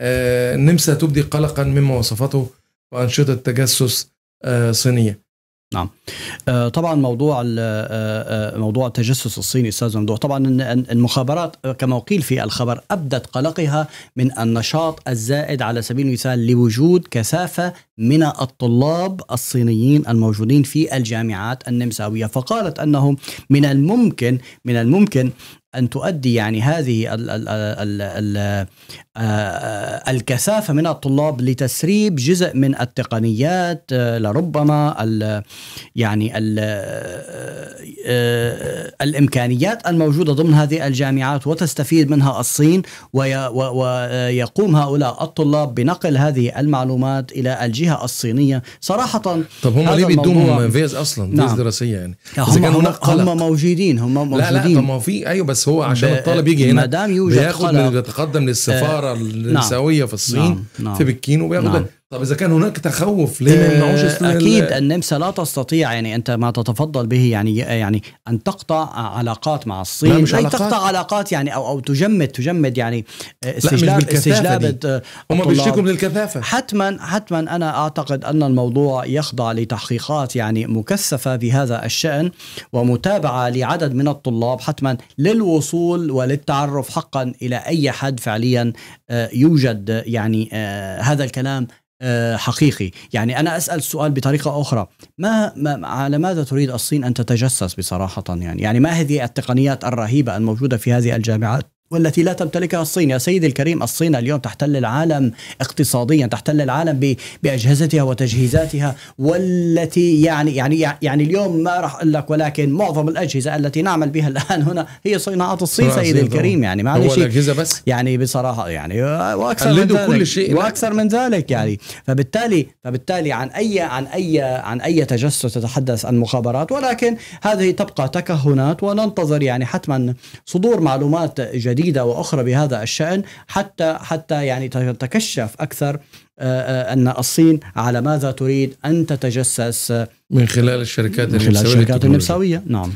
آه، النمسا تبدي قلقا مما وصفته بانشطه تجسس آه، صينية نعم آه، طبعا موضوع موضوع التجسس الصيني استاذ ممدوح طبعا المخابرات كما قيل في الخبر ابدت قلقها من النشاط الزائد على سبيل المثال لوجود كثافه من الطلاب الصينيين الموجودين في الجامعات النمساوية فقالت أنه من الممكن من الممكن أن تؤدي يعني هذه ال ال ال الـ آه، الكثافة من الطلاب لتسريب جزء من التقنيات آه، لربما الـ يعني ال آه، الإمكانيات الموجودة ضمن هذه الجامعات وتستفيد منها الصين ويقوم هؤلاء الطلاب بنقل هذه المعلومات إلى الجهة الجهه الصينيه صراحه طب هم ليه بيدوهم فيز اصلا فيز نعم. دراسيه يعني هم, هم, هم موجودين هم موجودين لا لا طب ما في ايوه بس هو عشان الطالب يجي هنا ما دام يوجد بياخد من يتقدم آه، للسفاره آه النسويه في الصين نعم. في بكين وبياخد نعم. طب اذا كان هناك تخوف ليه ما يمنعوش آه، اكيد النمسا لا تستطيع يعني انت ما تتفضل به يعني يعني ان تقطع علاقات مع الصين لا مش علاقات. تقطع علاقات يعني او او تجمد تجمد يعني آه، استجلاب استجلاب آه، هم بيشتكوا من الكثافه حتما حتما انا اعتقد ان الموضوع يخضع لتحقيقات يعني مكثفه بهذا الشان ومتابعه لعدد من الطلاب حتما للوصول وللتعرف حقا الى اي حد فعليا يوجد يعني هذا الكلام آه، حقيقي يعني أنا أسأل السؤال بطريقة أخرى ما, ما على ماذا تريد الصين أن تتجسس بصراحة يعني يعني ما هذه التقنيات الرهيبة الموجودة في هذه الجامعات والتي لا تمتلكها الصين يا سيدي الكريم الصين اليوم تحتل العالم اقتصاديا تحتل العالم بأجهزتها وتجهيزاتها والتي يعني يعني يعني اليوم ما راح أقول لك ولكن معظم الأجهزة التي نعمل بها الآن هنا هي صناعة الصين سيدي الكريم يعني معلش هو الأجهزة بس يعني بصراحة يعني وأكثر من ذلك كل شيء وأكثر من ذلك يعني فبالتالي فبالتالي عن أي عن أي عن أي تجسس تتحدث المخابرات ولكن هذه تبقى تكهنات وننتظر يعني حتما صدور معلومات جديدة جديده واخرى بهذا الشان حتى حتى يعني تتكشف اكثر آه، آه، ان الصين على ماذا تريد ان تتجسس من خلال الشركات من خلال الشركات النمساويه نعم